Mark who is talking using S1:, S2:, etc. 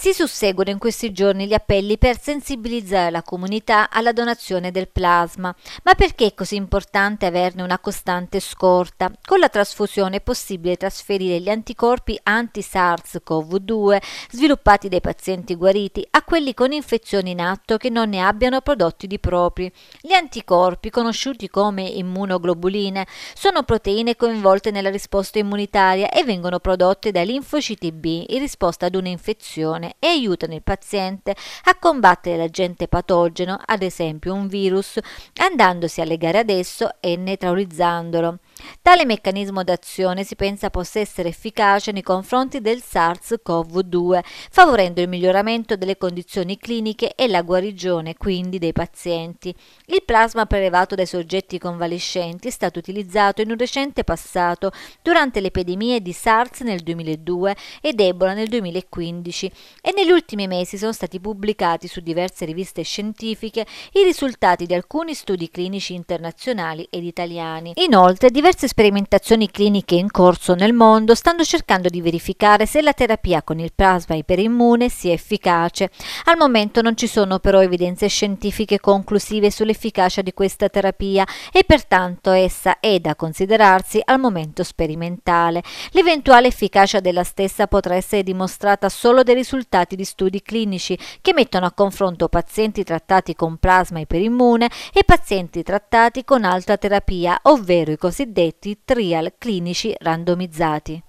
S1: Si susseguono in questi giorni gli appelli per sensibilizzare la comunità alla donazione del plasma, ma perché è così importante averne una costante scorta? Con la trasfusione è possibile trasferire gli anticorpi anti-SARS-CoV-2 sviluppati dai pazienti guariti a quelli con infezioni in atto che non ne abbiano prodotti di propri. Gli anticorpi, conosciuti come immunoglobuline, sono proteine coinvolte nella risposta immunitaria e vengono prodotte dai linfociti B in risposta ad un'infezione e aiutano il paziente a combattere l'agente patogeno, ad esempio un virus, andandosi a legare ad esso e neutralizzandolo. Tale meccanismo d'azione si pensa possa essere efficace nei confronti del SARS-CoV-2, favorendo il miglioramento delle condizioni cliniche e la guarigione quindi dei pazienti. Il plasma prelevato dai soggetti convalescenti è stato utilizzato in un recente passato durante le epidemie di SARS nel 2002 ed Ebola nel 2015, e negli ultimi mesi sono stati pubblicati su diverse riviste scientifiche i risultati di alcuni studi clinici internazionali ed italiani. Inoltre, diverse sperimentazioni cliniche in corso nel mondo stanno cercando di verificare se la terapia con il plasma iperimmune sia efficace. Al momento non ci sono però evidenze scientifiche conclusive sull'efficacia di questa terapia e pertanto essa è da considerarsi al momento sperimentale. L'eventuale efficacia della stessa potrà essere dimostrata solo dai risultati risultati di studi clinici che mettono a confronto pazienti trattati con plasma iperimmune e pazienti trattati con altra terapia, ovvero i cosiddetti trial clinici randomizzati.